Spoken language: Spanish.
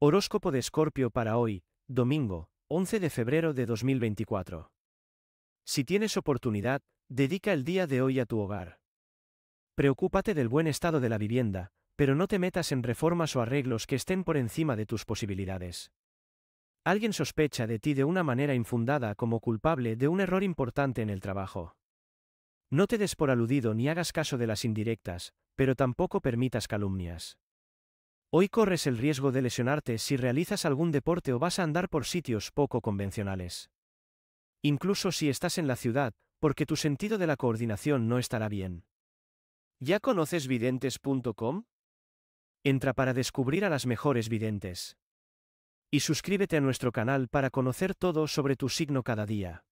Horóscopo de Escorpio para hoy, domingo, 11 de febrero de 2024. Si tienes oportunidad, dedica el día de hoy a tu hogar. Preocúpate del buen estado de la vivienda, pero no te metas en reformas o arreglos que estén por encima de tus posibilidades. Alguien sospecha de ti de una manera infundada como culpable de un error importante en el trabajo. No te des por aludido ni hagas caso de las indirectas, pero tampoco permitas calumnias. Hoy corres el riesgo de lesionarte si realizas algún deporte o vas a andar por sitios poco convencionales. Incluso si estás en la ciudad, porque tu sentido de la coordinación no estará bien. ¿Ya conoces videntes.com? Entra para descubrir a las mejores videntes. Y suscríbete a nuestro canal para conocer todo sobre tu signo cada día.